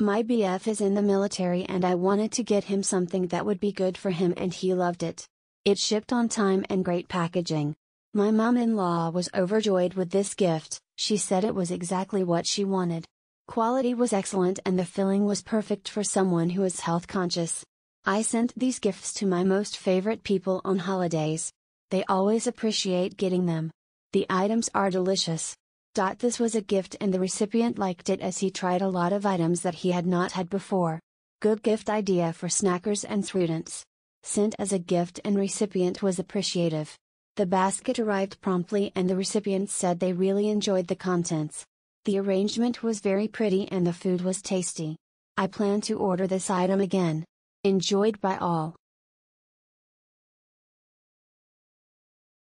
My BF is in the military and I wanted to get him something that would be good for him and he loved it. It shipped on time and great packaging. My mom in law was overjoyed with this gift, she said it was exactly what she wanted. Quality was excellent and the filling was perfect for someone who is health conscious. I sent these gifts to my most favorite people on holidays. They always appreciate getting them. The items are delicious. This was a gift and the recipient liked it as he tried a lot of items that he had not had before. Good gift idea for snackers and students. Sent as a gift and recipient was appreciative. The basket arrived promptly and the recipient said they really enjoyed the contents. The arrangement was very pretty and the food was tasty. I plan to order this item again. Enjoyed by all.